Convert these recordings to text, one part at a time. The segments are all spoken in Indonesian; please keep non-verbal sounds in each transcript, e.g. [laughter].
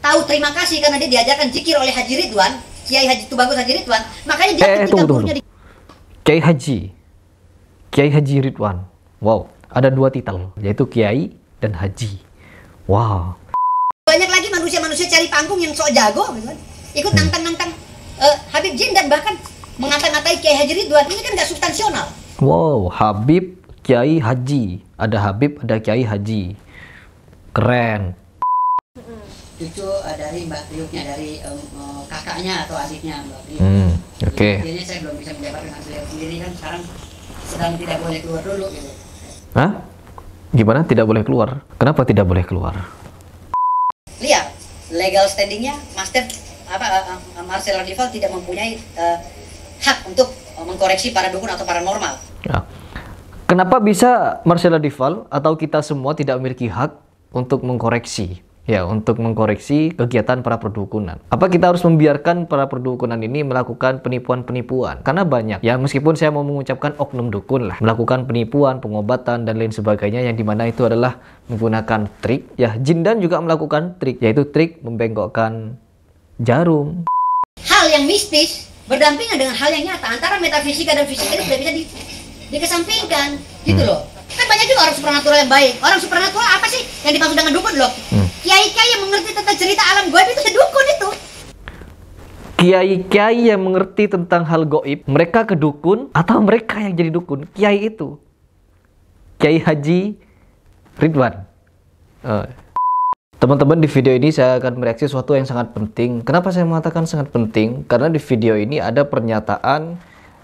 tahu terima kasih karena dia diajarkan zikir oleh Haji Ridwan, Kiai Haji bagus Haji Ridwan, makanya dia eh, eh ketika tunggu, tunggu. Di... Kiai Haji, Kiai Haji Ridwan. Wow, ada dua titel, yaitu Kiai dan Haji. Wow. Banyak lagi manusia-manusia cari panggung yang sok jago, ikut hmm. nantang-nantang uh, Habib Jin dan bahkan mengata-ngatai Kiai Haji Ridwan ini kan nggak substansional. Wow, Habib Kiai Haji, ada Habib, ada Kiai Haji, keren itu uh, eh, dari Mbak Priuknya dari um, uh, kakaknya atau adiknya Mbak Priuk. Hmm, Oke. Okay. Jadi saya belum bisa menjabat dengan beliau sendiri kan sekarang sedang tidak boleh keluar dulu gitu. Hah? Gimana tidak boleh keluar? Kenapa tidak boleh keluar? Lihat legal standingnya Master apa uh, uh, Marcel Rival tidak mempunyai uh, hak untuk uh, mengkoreksi para dukun atau paranormal. Ya. Kenapa bisa Marcella Dival atau kita semua tidak memiliki hak untuk mengkoreksi ya untuk mengkoreksi kegiatan para perdukunan. Apa kita harus membiarkan para perdukunan ini melakukan penipuan-penipuan? Karena banyak ya meskipun saya mau mengucapkan oknum dukun lah melakukan penipuan, pengobatan dan lain sebagainya yang dimana itu adalah menggunakan trik. Ya jin dan juga melakukan trik yaitu trik membengkokkan jarum. Hal yang mistis berdampingan dengan hal yang nyata antara metafisika dan fisika itu tidak bisa di, dikesampingkan gitu hmm. loh. Kan banyak juga orang supernatural yang baik. Orang supernatural apa sih yang dimaksud dengan dukun loh? Hmm kiai-kiai yang mengerti tentang cerita alam gue itu dukun itu. Kiai-kiai yang mengerti tentang hal goib, mereka ke dukun atau mereka yang jadi dukun? Kiai itu. Kiai Haji Ridwan. Eh, teman-teman di video ini saya akan mereaksi sesuatu yang sangat penting. Kenapa saya mengatakan sangat penting? Karena di video ini ada pernyataan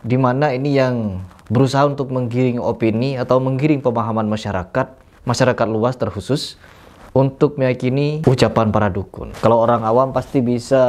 di mana ini yang berusaha untuk menggiring opini atau menggiring pemahaman masyarakat, masyarakat luas terkhusus untuk meyakini ucapan para dukun. Kalau orang awam pasti bisa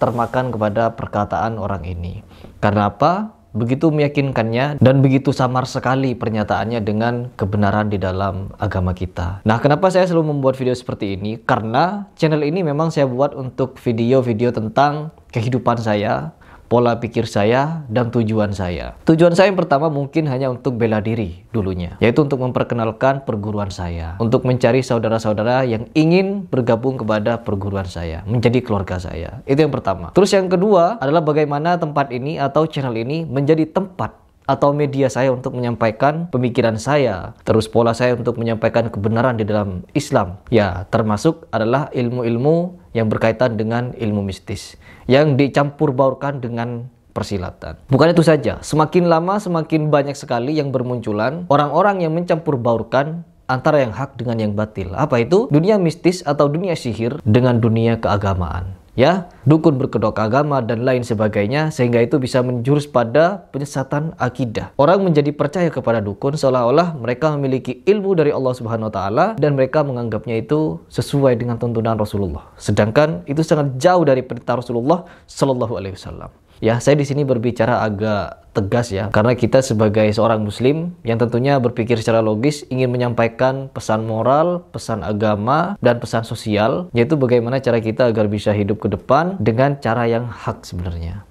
termakan kepada perkataan orang ini. Karena apa? Begitu meyakinkannya dan begitu samar sekali pernyataannya dengan kebenaran di dalam agama kita. Nah, kenapa saya selalu membuat video seperti ini? Karena channel ini memang saya buat untuk video-video tentang kehidupan saya, pola pikir saya dan tujuan saya. Tujuan saya yang pertama mungkin hanya untuk bela diri dulunya, yaitu untuk memperkenalkan perguruan saya, untuk mencari saudara-saudara yang ingin bergabung kepada perguruan saya, menjadi keluarga saya. Itu yang pertama. Terus yang kedua adalah bagaimana tempat ini atau channel ini menjadi tempat atau media saya untuk menyampaikan pemikiran saya, terus pola saya untuk menyampaikan kebenaran di dalam Islam. Ya, termasuk adalah ilmu-ilmu yang berkaitan dengan ilmu mistis yang dicampur baurkan dengan persilatan. Bukan itu saja, semakin lama semakin banyak sekali yang bermunculan orang-orang yang mencampur baurkan antara yang hak dengan yang batil. Apa itu? Dunia mistis atau dunia sihir dengan dunia keagamaan ya, dukun berkedok agama dan lain sebagainya sehingga itu bisa menjurus pada penyesatan akidah. Orang menjadi percaya kepada dukun seolah-olah mereka memiliki ilmu dari Allah Subhanahu wa taala dan mereka menganggapnya itu sesuai dengan tuntunan Rasulullah. Sedangkan itu sangat jauh dari perintah Rasulullah Shallallahu alaihi wasallam. Ya, saya di sini berbicara agak tegas ya, karena kita sebagai seorang muslim yang tentunya berpikir secara logis ingin menyampaikan pesan moral, pesan agama, dan pesan sosial, yaitu bagaimana cara kita agar bisa hidup ke depan dengan cara yang hak sebenarnya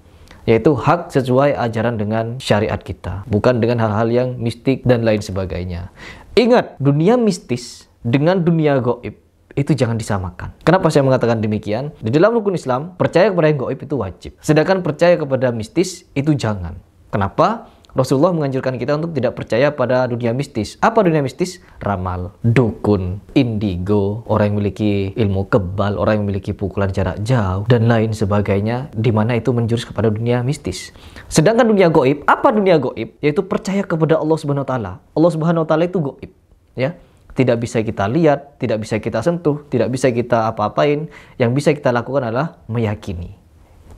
yaitu hak sesuai ajaran dengan syariat kita, bukan dengan hal-hal yang mistik dan lain sebagainya. Ingat, dunia mistis dengan dunia goib itu jangan disamakan. Kenapa saya mengatakan demikian? Di dalam rukun Islam, percaya kepada yang gaib itu wajib. Sedangkan percaya kepada mistis itu jangan. Kenapa? Rasulullah menganjurkan kita untuk tidak percaya pada dunia mistis. Apa dunia mistis? Ramal, dukun, indigo, orang yang memiliki ilmu kebal, orang yang memiliki pukulan jarak jauh, dan lain sebagainya, di mana itu menjurus kepada dunia mistis. Sedangkan dunia goib, apa dunia goib? Yaitu percaya kepada Allah Subhanahu Wa Taala. Allah Subhanahu Wa Taala itu goib, ya tidak bisa kita lihat, tidak bisa kita sentuh, tidak bisa kita apa-apain. Yang bisa kita lakukan adalah meyakini.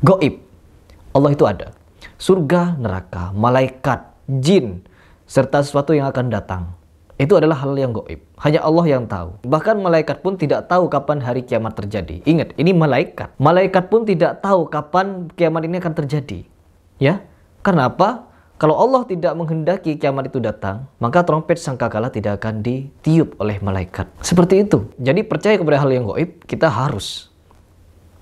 Goib. Allah itu ada. Surga, neraka, malaikat, jin, serta sesuatu yang akan datang. Itu adalah hal yang goib. Hanya Allah yang tahu. Bahkan malaikat pun tidak tahu kapan hari kiamat terjadi. Ingat, ini malaikat. Malaikat pun tidak tahu kapan kiamat ini akan terjadi. Ya, karena apa? Kalau Allah tidak menghendaki kiamat itu datang, maka trompet sangkakala tidak akan ditiup oleh malaikat. Seperti itu. Jadi percaya kepada hal yang goib, kita harus.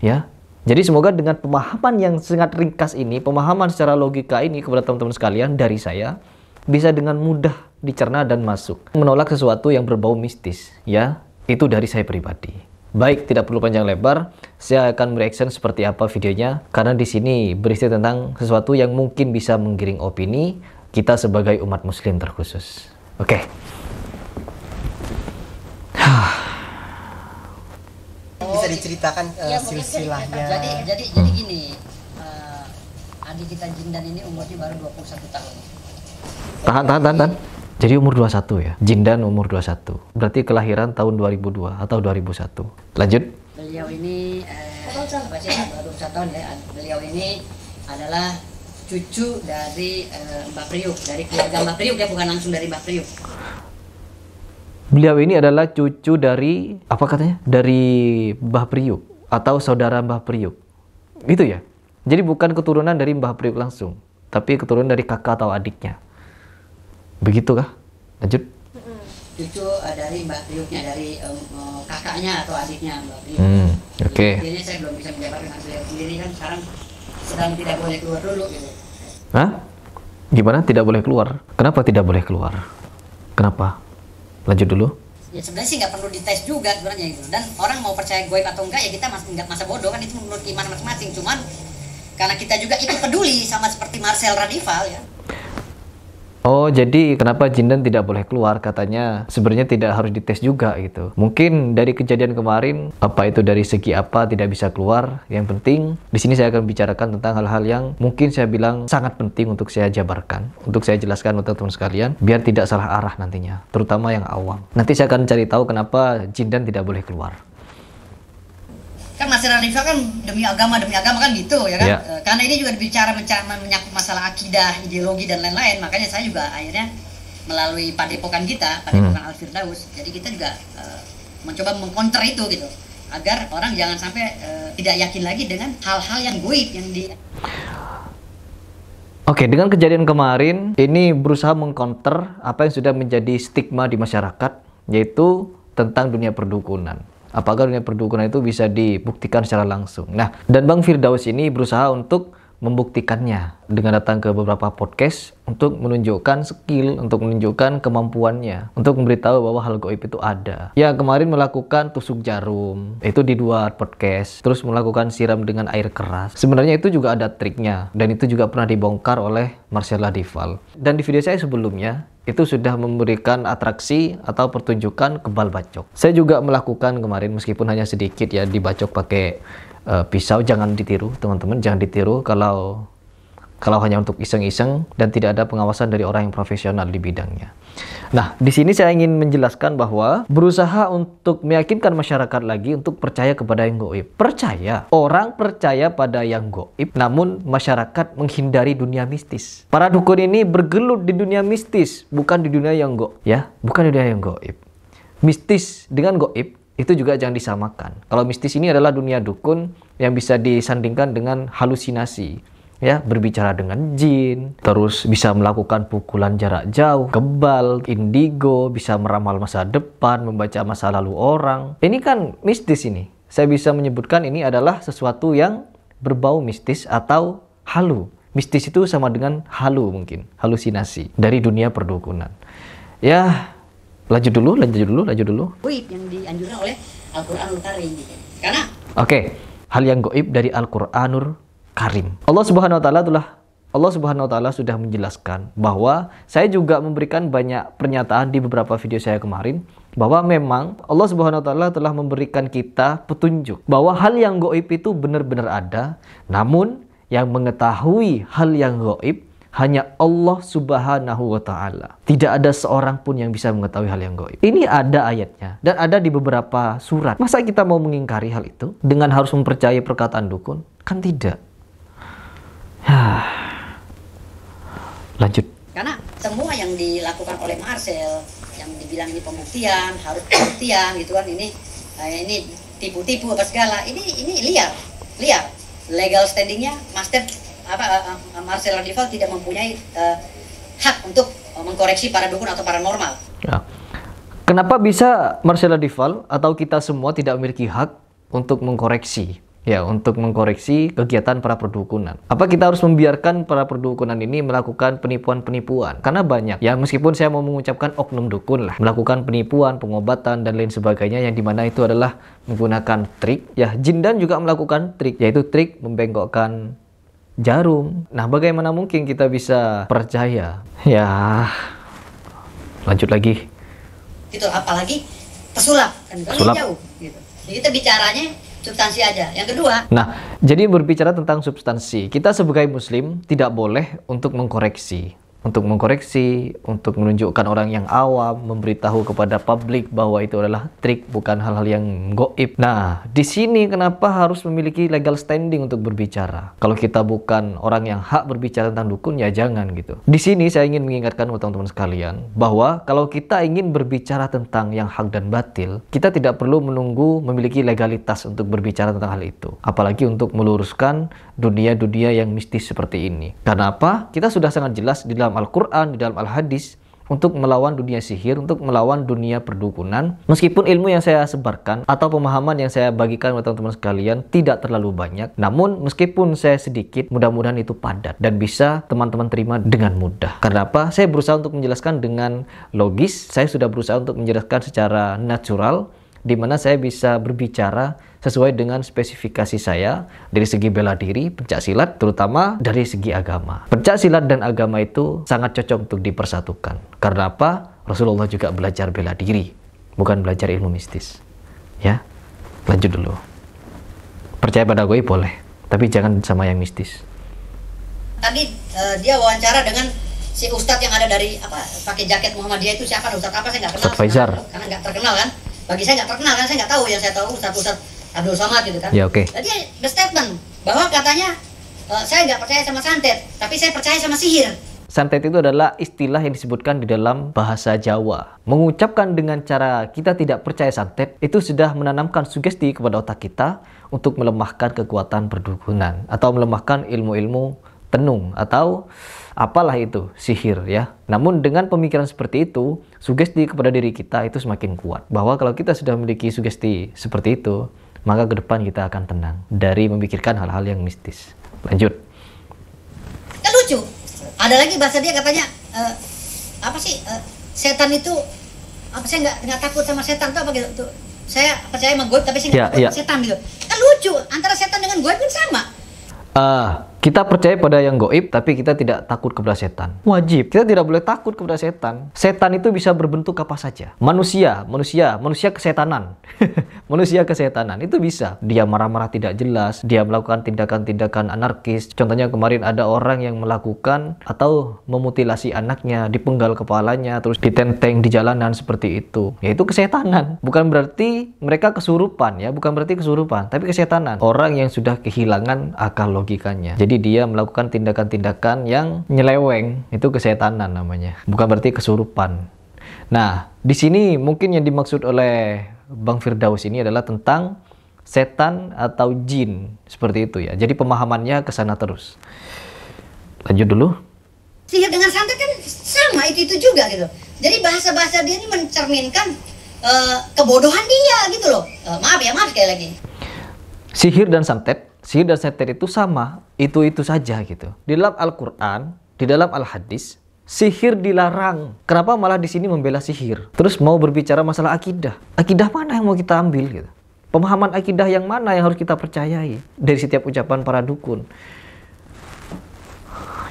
Ya. Jadi semoga dengan pemahaman yang sangat ringkas ini, pemahaman secara logika ini kepada teman-teman sekalian dari saya, bisa dengan mudah dicerna dan masuk. Menolak sesuatu yang berbau mistis, ya. Itu dari saya pribadi. Baik, tidak perlu panjang lebar, saya akan mereaction seperti apa videonya karena di sini berisi tentang sesuatu yang mungkin bisa menggiring opini kita sebagai umat muslim terkhusus. Oke. Okay. bisa diceritakan uh, ya, silsilahnya. Jadi jadi hmm. jadi gini, uh, adik kita Jindan ini umurnya baru 21 tahun. Tahan, tahan, tahan, tahan. Jadi umur 21 ya. Jindan umur 21. Berarti kelahiran tahun 2002 atau 2001. Lanjut. Beliau ini eh, masih Satu tahun ya. Beliau ini adalah cucu dari eh, Mbak Priuk, dari keluarga Mbak Priuk ya bukan langsung dari Mbak Priuk. Beliau ini adalah cucu dari apa katanya? Dari Mbah Priuk atau saudara Mbah Priuk. Itu ya. Jadi bukan keturunan dari Mbah Priuk langsung, tapi keturunan dari kakak atau adiknya. Begitukah? Lanjut. Cucu dari Mbak Priuknya, dari um, kakaknya atau adiknya Mbak Priuk. Hmm, Oke. Okay. Jadi saya belum bisa menjawab dengan beliau sendiri kan sekarang sedang tidak boleh keluar dulu gitu. Hah? Gimana tidak boleh keluar? Kenapa tidak boleh keluar? Kenapa? Lanjut dulu ya sebenarnya sih nggak perlu dites juga sebenarnya gitu dan orang mau percaya gue atau enggak ya kita masih nggak masa bodoh kan itu menurut iman masing-masing cuman karena kita juga ikut peduli sama seperti Marcel Radival ya Oh, jadi kenapa jin tidak boleh keluar? Katanya sebenarnya tidak harus dites juga gitu. Mungkin dari kejadian kemarin, apa itu dari segi apa tidak bisa keluar? Yang penting di sini saya akan bicarakan tentang hal-hal yang mungkin saya bilang sangat penting untuk saya jabarkan, untuk saya jelaskan untuk teman teman sekalian, biar tidak salah arah nantinya, terutama yang awam. Nanti saya akan cari tahu kenapa jin tidak boleh keluar kan masalah Rifa kan demi agama demi agama kan gitu ya kan yeah. Iya. e, karena ini juga bicara menyangkut masalah akidah ideologi dan lain-lain makanya saya juga akhirnya melalui padepokan kita padepokan hmm. Al Firdaus jadi kita juga e, mencoba mengkonter itu gitu agar orang jangan sampai e, tidak yakin lagi dengan hal-hal yang goib yang di Oke, dengan kejadian kemarin ini berusaha mengkonter apa yang sudah menjadi stigma di masyarakat yaitu tentang dunia perdukunan apakah dunia perdukunan itu bisa dibuktikan secara langsung. Nah, dan Bang Firdaus ini berusaha untuk membuktikannya dengan datang ke beberapa podcast untuk menunjukkan skill, untuk menunjukkan kemampuannya, untuk memberitahu bahwa hal goib itu ada. Ya kemarin melakukan tusuk jarum, itu di dua podcast, terus melakukan siram dengan air keras. Sebenarnya itu juga ada triknya, dan itu juga pernah dibongkar oleh Marcella Dival. Dan di video saya sebelumnya, itu sudah memberikan atraksi atau pertunjukan kebal bacok. Saya juga melakukan kemarin meskipun hanya sedikit ya dibacok pakai uh, pisau jangan ditiru teman-teman jangan ditiru kalau kalau hanya untuk iseng-iseng dan tidak ada pengawasan dari orang yang profesional di bidangnya. Nah, di sini saya ingin menjelaskan bahwa berusaha untuk meyakinkan masyarakat lagi untuk percaya kepada yang goib. Percaya, orang percaya pada yang goib, namun masyarakat menghindari dunia mistis. Para dukun ini bergelut di dunia mistis, bukan di dunia yang goib, ya, bukan di dunia yang goib. Mistis dengan goib itu juga jangan disamakan. Kalau mistis ini adalah dunia dukun yang bisa disandingkan dengan halusinasi ya berbicara dengan jin terus bisa melakukan pukulan jarak jauh kebal indigo bisa meramal masa depan membaca masa lalu orang ini kan mistis ini saya bisa menyebutkan ini adalah sesuatu yang berbau mistis atau halu mistis itu sama dengan halu mungkin halusinasi dari dunia perdukunan ya lanjut dulu lanjut dulu lanjut dulu goib yang dianjurkan oleh Al-Qur'anul Karim karena oke okay. hal yang goib dari Al-Qur'anul karim. Allah Subhanahu wa taala telah Allah Subhanahu wa taala sudah menjelaskan bahwa saya juga memberikan banyak pernyataan di beberapa video saya kemarin bahwa memang Allah Subhanahu wa taala telah memberikan kita petunjuk bahwa hal yang goib itu benar-benar ada namun yang mengetahui hal yang goib hanya Allah Subhanahu wa taala. Tidak ada seorang pun yang bisa mengetahui hal yang goib. Ini ada ayatnya dan ada di beberapa surat. Masa kita mau mengingkari hal itu dengan harus mempercayai perkataan dukun? Kan tidak. [sighs] Lanjut. Karena semua yang dilakukan oleh Marcel, yang dibilang ini pembuktian, harus pembuktian gitu kan ini eh, ini tipu-tipu apa segala, ini ini liar, liar. Legal standingnya Master apa uh, Marcel Radival tidak mempunyai uh, hak untuk mengkoreksi para dukun atau paranormal. Ya. Kenapa bisa Marcella Dival atau kita semua tidak memiliki hak untuk mengkoreksi ya untuk mengkoreksi kegiatan para perdukunan. Apa kita harus membiarkan para perdukunan ini melakukan penipuan-penipuan? Karena banyak ya meskipun saya mau mengucapkan oknum dukun lah melakukan penipuan, pengobatan dan lain sebagainya yang dimana itu adalah menggunakan trik ya jin dan juga melakukan trik yaitu trik membengkokkan jarum. Nah, bagaimana mungkin kita bisa percaya? Ya, lanjut lagi. Itu apalagi pesulap kan pesulap. jauh gitu. Jadi kita bicaranya substansi aja. Yang kedua. Nah, jadi berbicara tentang substansi, kita sebagai muslim tidak boleh untuk mengkoreksi untuk mengkoreksi, untuk menunjukkan orang yang awam, memberitahu kepada publik bahwa itu adalah trik, bukan hal-hal yang goib. Nah, di sini kenapa harus memiliki legal standing untuk berbicara? Kalau kita bukan orang yang hak berbicara tentang dukun, ya jangan gitu. Di sini saya ingin mengingatkan teman-teman sekalian, bahwa kalau kita ingin berbicara tentang yang hak dan batil, kita tidak perlu menunggu memiliki legalitas untuk berbicara tentang hal itu. Apalagi untuk meluruskan dunia-dunia yang mistis seperti ini. Karena apa? Kita sudah sangat jelas di dalam Al-Quran, di dalam Al-Hadis, untuk melawan dunia sihir, untuk melawan dunia perdukunan. Meskipun ilmu yang saya sebarkan atau pemahaman yang saya bagikan kepada teman-teman sekalian tidak terlalu banyak, namun meskipun saya sedikit, mudah-mudahan itu padat dan bisa teman-teman terima dengan mudah. Karena apa? Saya berusaha untuk menjelaskan dengan logis, saya sudah berusaha untuk menjelaskan secara natural, di mana saya bisa berbicara sesuai dengan spesifikasi saya dari segi bela diri, pencak silat terutama dari segi agama. pencak silat dan agama itu sangat cocok untuk dipersatukan. Karena apa? Rasulullah juga belajar bela diri, bukan belajar ilmu mistis. Ya, lanjut dulu. Percaya pada gue boleh, tapi jangan sama yang mistis. Tadi uh, dia wawancara dengan si ustadz yang ada dari apa pakai jaket Muhammad Muhammadiyah itu siapa ustadz apa saya nggak kenal Ustaz Faizar karena nggak terkenal kan bagi saya nggak terkenal kan saya nggak tahu yang saya tahu ustadz ustadz Abdul Somad gitu kan. Ya oke. Okay. Jadi ada statement bahwa katanya uh, saya nggak percaya sama santet, tapi saya percaya sama sihir. Santet itu adalah istilah yang disebutkan di dalam bahasa Jawa. Mengucapkan dengan cara kita tidak percaya santet itu sudah menanamkan sugesti kepada otak kita untuk melemahkan kekuatan perdukunan atau melemahkan ilmu-ilmu tenung atau apalah itu sihir ya. Namun dengan pemikiran seperti itu, sugesti kepada diri kita itu semakin kuat. Bahwa kalau kita sudah memiliki sugesti seperti itu, maka ke depan kita akan tenang dari memikirkan hal-hal yang mistis. Lanjut. Kan lucu. Ada lagi bahasa dia katanya uh, apa sih uh, setan itu apa saya nggak nggak takut sama setan tuh apa gitu tuh saya percaya sama gue tapi saya nggak ya, takut ya. setan gitu kan lucu antara setan dengan gue pun sama ah uh, kita percaya pada yang goib, tapi kita tidak takut kepada setan. Wajib. Kita tidak boleh takut kepada setan. Setan itu bisa berbentuk apa saja. Manusia, manusia, manusia kesetanan. [laughs] manusia kesetanan, itu bisa. Dia marah-marah tidak jelas, dia melakukan tindakan-tindakan anarkis. Contohnya kemarin ada orang yang melakukan atau memutilasi anaknya, dipenggal kepalanya, terus ditenteng di jalanan seperti itu. Yaitu kesetanan. Bukan berarti mereka kesurupan ya, bukan berarti kesurupan, tapi kesetanan. Orang yang sudah kehilangan akal logikanya. Jadi jadi dia melakukan tindakan-tindakan yang nyeleweng, itu kesetanan namanya. Bukan berarti kesurupan. Nah, di sini mungkin yang dimaksud oleh Bang Firdaus ini adalah tentang setan atau jin, seperti itu ya. Jadi pemahamannya ke sana terus. Lanjut dulu. Sihir dengan santet kan sama itu itu juga gitu. Jadi bahasa-bahasa dia ini mencerminkan uh, kebodohan dia gitu loh. Uh, maaf ya, maaf sekali lagi. Sihir dan santet sihir dan setir itu sama, itu-itu saja gitu. Di dalam Al-Quran, di dalam Al-Hadis, sihir dilarang. Kenapa malah di sini membela sihir? Terus mau berbicara masalah akidah. Akidah mana yang mau kita ambil gitu? Pemahaman akidah yang mana yang harus kita percayai dari setiap ucapan para dukun?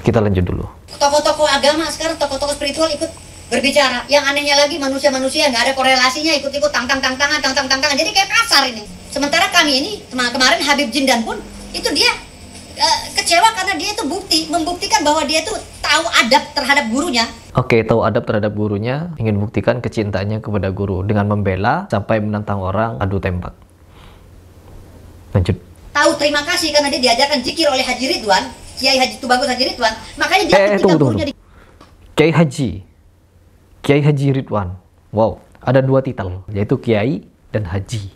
Kita lanjut dulu. tokoh toko agama sekarang, tokoh-tokoh spiritual ikut berbicara. Yang anehnya lagi manusia-manusia nggak ada korelasinya ikut-ikut tang tang tang tangan tang tang tang tangan. Jadi kayak kasar ini. Sementara kami ini kemarin Habib Jindan pun itu dia uh, kecewa karena dia itu bukti membuktikan bahwa dia itu tahu adab terhadap gurunya. Oke, tahu adab terhadap gurunya, ingin buktikan kecintaannya kepada guru dengan membela sampai menantang orang adu tembak. Lanjut. Tahu terima kasih karena dia diajarkan zikir oleh Haji Ridwan, Kiai Haji Tubagus Haji Ridwan, makanya dia eh, eh tunggu, gurunya Di... Kiai Haji, Kiai Haji Ridwan. Wow, ada dua titel, yaitu Kiai dan Haji.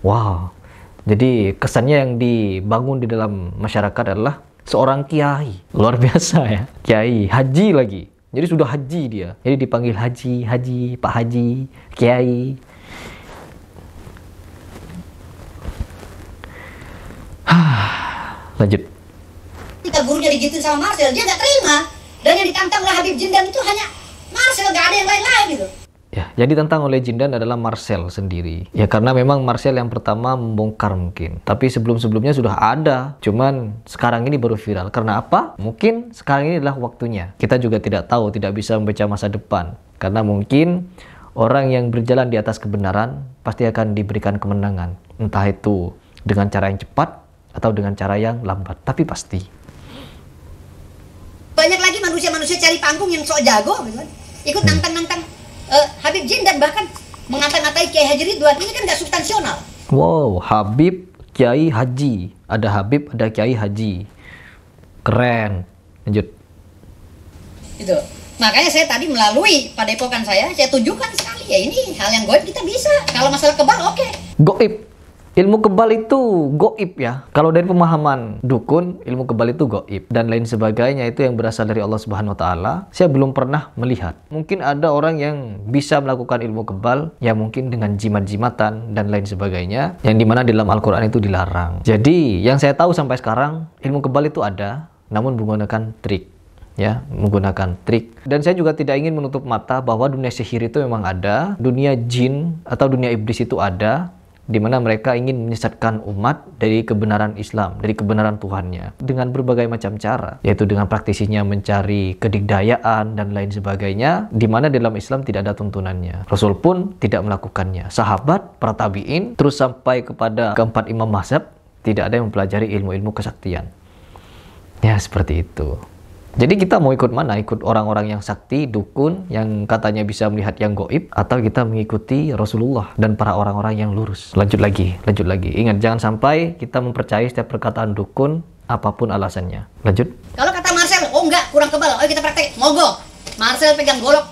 Wow. Jadi kesannya yang dibangun di dalam masyarakat adalah seorang kiai. Luar biasa ya. Kiai, haji lagi. Jadi sudah haji dia. Jadi dipanggil haji, haji, Pak Haji, kiai. [sighs] Lanjut. Kita gurunya digituin sama Marcel, dia nggak terima. Dan yang ditantang oleh Habib Jindan itu hanya Marcel, nggak ada yang lain-lain gitu. Ya, yang tentang oleh Jindan adalah Marcel sendiri. Ya karena memang Marcel yang pertama membongkar mungkin. Tapi sebelum-sebelumnya sudah ada, cuman sekarang ini baru viral. Karena apa? Mungkin sekarang ini adalah waktunya. Kita juga tidak tahu, tidak bisa membaca masa depan. Karena mungkin orang yang berjalan di atas kebenaran pasti akan diberikan kemenangan. Entah itu dengan cara yang cepat atau dengan cara yang lambat, tapi pasti. Banyak lagi manusia-manusia cari panggung yang sok jago, ikut nantang-nantang uh, Habib Jin dan bahkan mengata-ngatai Kiai Haji Ridwan ini kan nggak substansional. Wow, Habib Kiai Haji, ada Habib, ada Kiai Haji, keren. Lanjut. Itu. Makanya saya tadi melalui padepokan saya, saya tunjukkan sekali ya ini hal yang gue kita bisa. Kalau masalah kebal oke. Okay. Goib Ilmu kebal itu goib ya. Kalau dari pemahaman dukun, ilmu kebal itu goib dan lain sebagainya itu yang berasal dari Allah Subhanahu wa taala. Saya belum pernah melihat. Mungkin ada orang yang bisa melakukan ilmu kebal ya mungkin dengan jimat-jimatan dan lain sebagainya yang dimana dalam Al-Qur'an itu dilarang. Jadi, yang saya tahu sampai sekarang ilmu kebal itu ada namun menggunakan trik ya menggunakan trik dan saya juga tidak ingin menutup mata bahwa dunia sihir itu memang ada dunia jin atau dunia iblis itu ada di mana mereka ingin menyesatkan umat dari kebenaran Islam, dari kebenaran Tuhannya dengan berbagai macam cara, yaitu dengan praktisinya mencari kedikdayaan dan lain sebagainya, di mana dalam Islam tidak ada tuntunannya. Rasul pun tidak melakukannya. Sahabat, para tabiin, terus sampai kepada keempat imam mazhab, tidak ada yang mempelajari ilmu-ilmu kesaktian. Ya, seperti itu. Jadi kita mau ikut mana? Ikut orang-orang yang sakti, dukun, yang katanya bisa melihat yang goib, atau kita mengikuti Rasulullah dan para orang-orang yang lurus? Lanjut lagi, lanjut lagi. Ingat, jangan sampai kita mempercayai setiap perkataan dukun, apapun alasannya. Lanjut. Kalau kata Marcel, oh enggak, kurang kebal, ayo kita praktek, mogok. Marcel pegang golok,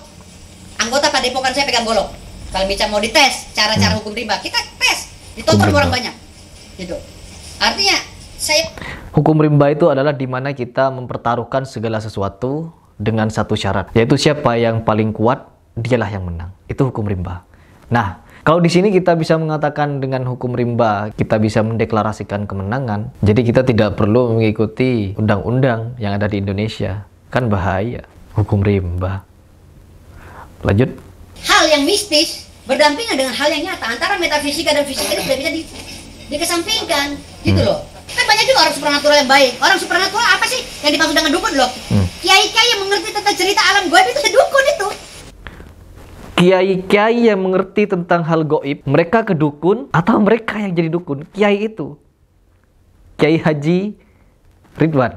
anggota padepokan saya pegang golok. Kalau bisa mau dites, cara-cara hmm. hukum riba, kita tes, ditonton orang banyak. Gitu. Artinya, saya Hukum rimba itu adalah di mana kita mempertaruhkan segala sesuatu dengan satu syarat, yaitu siapa yang paling kuat, dialah yang menang. Itu hukum rimba. Nah, kalau di sini kita bisa mengatakan dengan hukum rimba, kita bisa mendeklarasikan kemenangan. Jadi kita tidak perlu mengikuti undang-undang yang ada di Indonesia. Kan bahaya hukum rimba. Lanjut. Hal yang mistis berdampingan dengan hal yang nyata antara metafisika dan fisika itu tidak bisa di, dikesampingkan, gitu hmm. loh kan banyak juga orang supernatural yang baik orang supernatural apa sih yang dimaksud dengan dukun loh hmm. kiai kiai yang mengerti tentang cerita alam gue itu sedukun itu kiai kiai yang mengerti tentang hal goib mereka ke dukun atau mereka yang jadi dukun kiai itu kiai haji Ridwan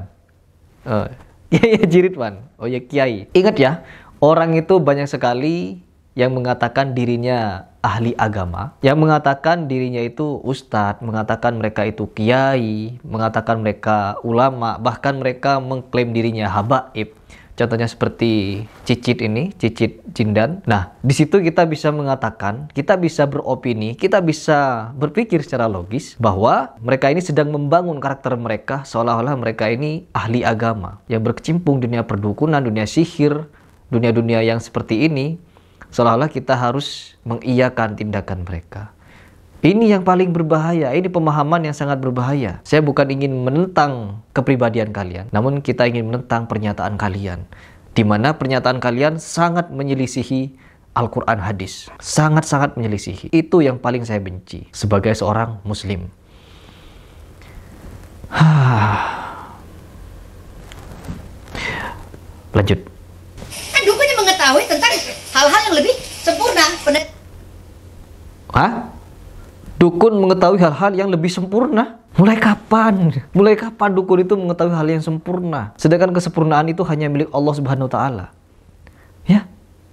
uh, [laughs] kiai haji Ridwan oh ya kiai ingat ya orang itu banyak sekali yang mengatakan dirinya ahli agama, yang mengatakan dirinya itu ustadz, mengatakan mereka itu kiai, mengatakan mereka ulama, bahkan mereka mengklaim dirinya habaib. Contohnya seperti cicit ini, cicit jindan. Nah, di situ kita bisa mengatakan, kita bisa beropini, kita bisa berpikir secara logis bahwa mereka ini sedang membangun karakter mereka seolah-olah mereka ini ahli agama yang berkecimpung dunia perdukunan, dunia sihir, dunia-dunia yang seperti ini seolah-olah kita harus mengiyakan tindakan mereka. Ini yang paling berbahaya, ini pemahaman yang sangat berbahaya. Saya bukan ingin menentang kepribadian kalian, namun kita ingin menentang pernyataan kalian. Di mana pernyataan kalian sangat menyelisihi Al-Quran hadis. Sangat-sangat menyelisihi. Itu yang paling saya benci sebagai seorang muslim. [sighs] Lanjut mengetahui tentang hal-hal yang lebih sempurna. Pendet Hah? Dukun mengetahui hal-hal yang lebih sempurna? Mulai kapan? Mulai kapan dukun itu mengetahui hal yang sempurna? Sedangkan kesempurnaan itu hanya milik Allah Subhanahu wa taala. Ya,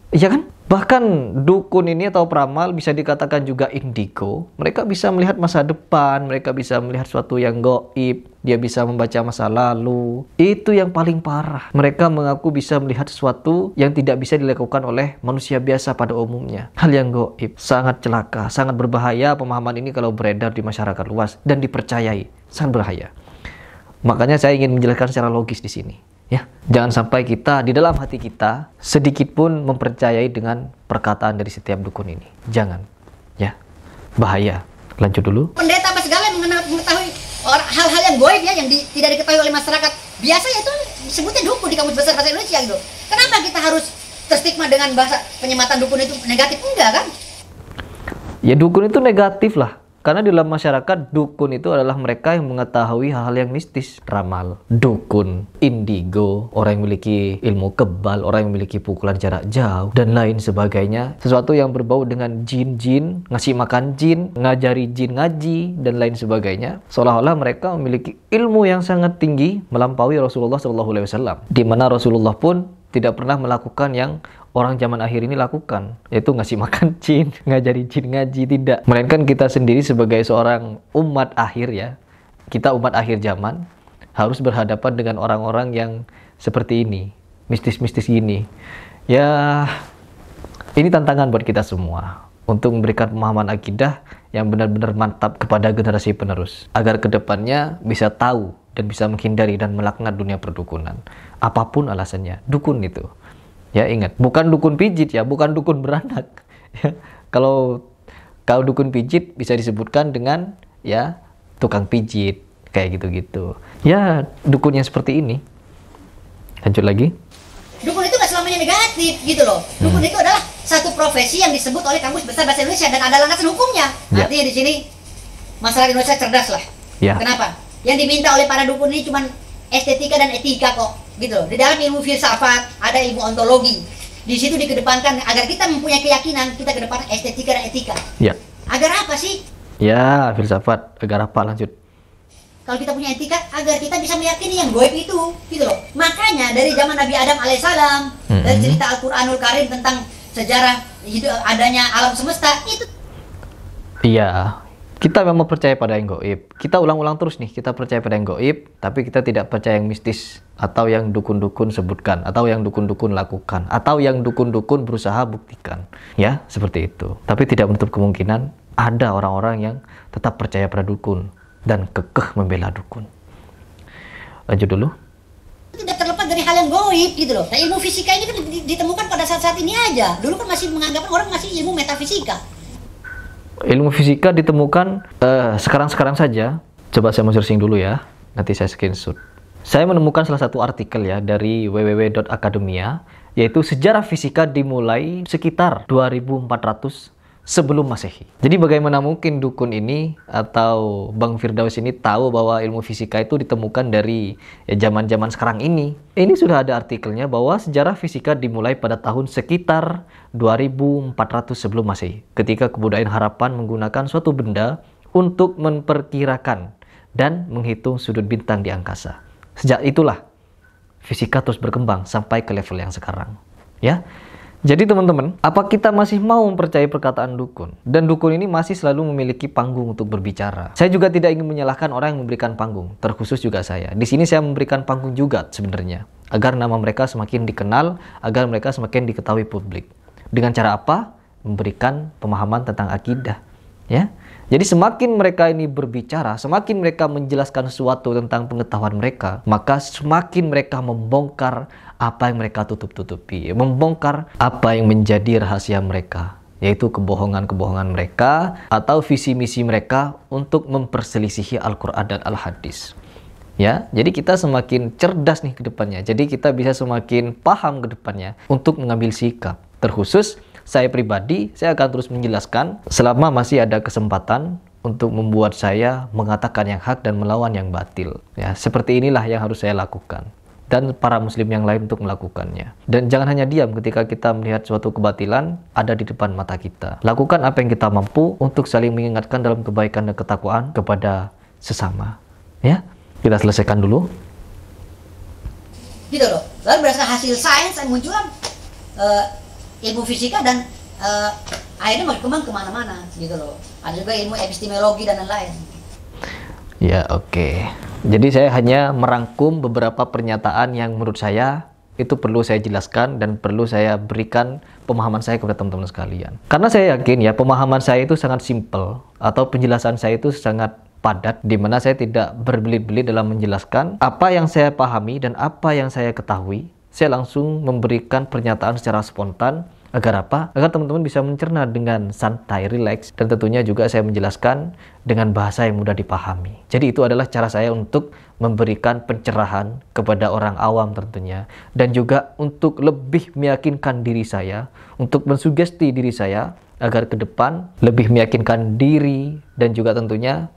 Iya kan? Bahkan dukun ini atau peramal bisa dikatakan juga indigo. Mereka bisa melihat masa depan, mereka bisa melihat sesuatu yang goib, dia bisa membaca masa lalu. Itu yang paling parah. Mereka mengaku bisa melihat sesuatu yang tidak bisa dilakukan oleh manusia biasa pada umumnya. Hal yang goib, sangat celaka, sangat berbahaya pemahaman ini kalau beredar di masyarakat luas dan dipercayai. Sangat berbahaya. Makanya saya ingin menjelaskan secara logis di sini ya. Jangan sampai kita di dalam hati kita sedikit pun mempercayai dengan perkataan dari setiap dukun ini. Jangan, ya. Bahaya. Lanjut dulu. Pendeta apa segala mengenal, mengetahui hal-hal yang goib ya yang di, tidak diketahui oleh masyarakat. Biasa itu sebutnya dukun di kamus besar bahasa Indonesia gitu. Kenapa kita harus terstigma dengan bahasa penyematan dukun itu negatif enggak kan? Ya dukun itu negatif lah karena di dalam masyarakat dukun itu adalah mereka yang mengetahui hal-hal yang mistis, ramal, dukun, indigo, orang yang memiliki ilmu kebal, orang yang memiliki pukulan jarak jauh dan lain sebagainya. Sesuatu yang berbau dengan jin-jin, ngasih makan jin, ngajari jin ngaji dan lain sebagainya. Seolah-olah mereka memiliki ilmu yang sangat tinggi melampaui Rasulullah SAW. Di mana Rasulullah pun tidak pernah melakukan yang orang zaman akhir ini lakukan yaitu ngasih [laughs] makan jin ngajari jin ngaji tidak melainkan kita sendiri sebagai seorang umat akhir ya kita umat akhir zaman harus berhadapan dengan orang-orang yang seperti ini mistis-mistis gini ya ini tantangan buat kita semua untuk memberikan pemahaman akidah yang benar-benar mantap kepada generasi penerus agar kedepannya bisa tahu dan bisa menghindari dan melaknat dunia perdukunan apapun alasannya dukun itu Ya ingat, bukan dukun pijit ya, bukan dukun beranak. [laughs] Ya. Kalau kalau dukun pijit bisa disebutkan dengan ya tukang pijit kayak gitu-gitu. Ya dukun yang seperti ini. Lanjut lagi. Dukun itu nggak selamanya negatif gitu loh. Hmm. Dukun hmm. itu adalah satu profesi yang disebut oleh kamus besar bahasa Indonesia dan ada landasan hukumnya. Ya. Artinya di sini masyarakat Indonesia cerdas lah. Ya. Kenapa? Yang diminta oleh para dukun ini cuma estetika dan etika kok gitu loh. Di dalam ilmu filsafat ada ilmu ontologi. Di situ dikedepankan agar kita mempunyai keyakinan kita depan estetika dan etika. Ya. Agar apa sih? Ya, filsafat. Agar apa lanjut? Kalau kita punya etika, agar kita bisa meyakini yang goib itu, gitu loh. Makanya dari zaman Nabi Adam alaihissalam, mm -hmm. dan cerita Al-Quranul Karim tentang sejarah itu adanya alam semesta itu. Iya, kita memang percaya pada yang goib. Kita ulang-ulang terus nih, kita percaya pada yang goib, tapi kita tidak percaya yang mistis atau yang dukun-dukun sebutkan atau yang dukun-dukun lakukan atau yang dukun-dukun berusaha buktikan. Ya, seperti itu. Tapi tidak menutup kemungkinan ada orang-orang yang tetap percaya pada dukun dan kekeh membela dukun. Lanjut dulu. Tidak terlepas dari hal yang goib gitu loh. Nah, ilmu fisika ini kan ditemukan pada saat-saat ini aja. Dulu kan masih menganggap orang masih ilmu metafisika ilmu fisika ditemukan eh, sekarang-sekarang uh, saja. Coba saya mau searching dulu ya. Nanti saya screenshot. Saya menemukan salah satu artikel ya dari www.akademia yaitu sejarah fisika dimulai sekitar 2400 sebelum Masehi. Jadi bagaimana mungkin dukun ini atau Bang Firdaus ini tahu bahwa ilmu fisika itu ditemukan dari eh, zaman-zaman ya, sekarang ini? Ini sudah ada artikelnya bahwa sejarah fisika dimulai pada tahun sekitar 2400 sebelum Masehi, ketika kebudayaan harapan menggunakan suatu benda untuk memperkirakan dan menghitung sudut bintang di angkasa. Sejak itulah fisika terus berkembang sampai ke level yang sekarang. Ya, jadi teman-teman, apa kita masih mau mempercayai perkataan dukun? Dan dukun ini masih selalu memiliki panggung untuk berbicara. Saya juga tidak ingin menyalahkan orang yang memberikan panggung, terkhusus juga saya. Di sini saya memberikan panggung juga sebenarnya, agar nama mereka semakin dikenal, agar mereka semakin diketahui publik. Dengan cara apa? Memberikan pemahaman tentang akidah, ya. Jadi semakin mereka ini berbicara, semakin mereka menjelaskan sesuatu tentang pengetahuan mereka, maka semakin mereka membongkar apa yang mereka tutup-tutupi, membongkar apa yang menjadi rahasia mereka, yaitu kebohongan-kebohongan mereka atau visi misi mereka untuk memperselisihi Al-Qur'an dan Al-Hadis. Ya, jadi kita semakin cerdas nih ke depannya. Jadi kita bisa semakin paham ke depannya untuk mengambil sikap. Terkhusus saya pribadi, saya akan terus menjelaskan selama masih ada kesempatan untuk membuat saya mengatakan yang hak dan melawan yang batil. Ya, seperti inilah yang harus saya lakukan dan para muslim yang lain untuk melakukannya. Dan jangan hanya diam ketika kita melihat suatu kebatilan ada di depan mata kita. Lakukan apa yang kita mampu untuk saling mengingatkan dalam kebaikan dan ketakwaan kepada sesama. Ya, kita selesaikan dulu. Gitu loh. Lalu berdasarkan hasil sains yang muncul uh, ilmu fisika dan uh, akhirnya berkembang kemana-mana gitu loh. Ada juga ilmu epistemologi dan lain-lain. Ya, oke. Okay. Jadi saya hanya merangkum beberapa pernyataan yang menurut saya itu perlu saya jelaskan dan perlu saya berikan pemahaman saya kepada teman-teman sekalian. Karena saya yakin ya pemahaman saya itu sangat simpel atau penjelasan saya itu sangat padat di mana saya tidak berbelit-belit dalam menjelaskan apa yang saya pahami dan apa yang saya ketahui. Saya langsung memberikan pernyataan secara spontan Agar apa? Agar teman-teman bisa mencerna dengan santai, rileks, dan tentunya juga saya menjelaskan dengan bahasa yang mudah dipahami. Jadi itu adalah cara saya untuk memberikan pencerahan kepada orang awam tentunya dan juga untuk lebih meyakinkan diri saya, untuk mensugesti diri saya agar ke depan lebih meyakinkan diri dan juga tentunya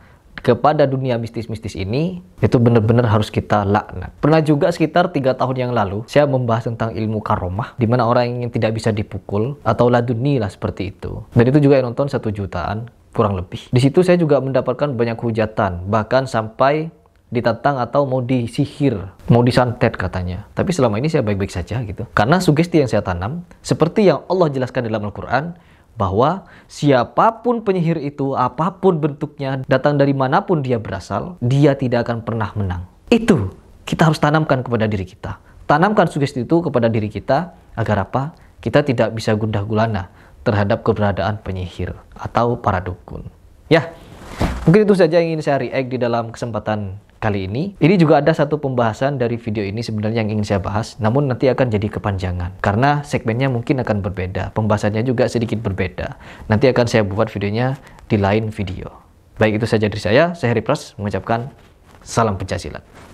kepada dunia mistis-mistis ini itu benar-benar harus kita laknat. Pernah juga sekitar tiga tahun yang lalu saya membahas tentang ilmu karomah di mana orang yang tidak bisa dipukul atau laduni lah seperti itu. Dan itu juga yang nonton satu jutaan kurang lebih. Di situ saya juga mendapatkan banyak hujatan bahkan sampai ditantang atau mau disihir, mau disantet katanya. Tapi selama ini saya baik-baik saja gitu. Karena sugesti yang saya tanam seperti yang Allah jelaskan dalam Al-Qur'an bahwa siapapun penyihir itu, apapun bentuknya, datang dari manapun dia berasal, dia tidak akan pernah menang. Itu kita harus tanamkan kepada diri kita. Tanamkan sugesti itu kepada diri kita agar apa? Kita tidak bisa gundah gulana terhadap keberadaan penyihir atau para dukun. Ya, mungkin itu saja yang ingin saya react di dalam kesempatan kali ini. Ini juga ada satu pembahasan dari video ini sebenarnya yang ingin saya bahas, namun nanti akan jadi kepanjangan karena segmennya mungkin akan berbeda, pembahasannya juga sedikit berbeda. Nanti akan saya buat videonya di lain video. Baik itu saja dari saya, saya Heri Pras mengucapkan salam pencaksilat.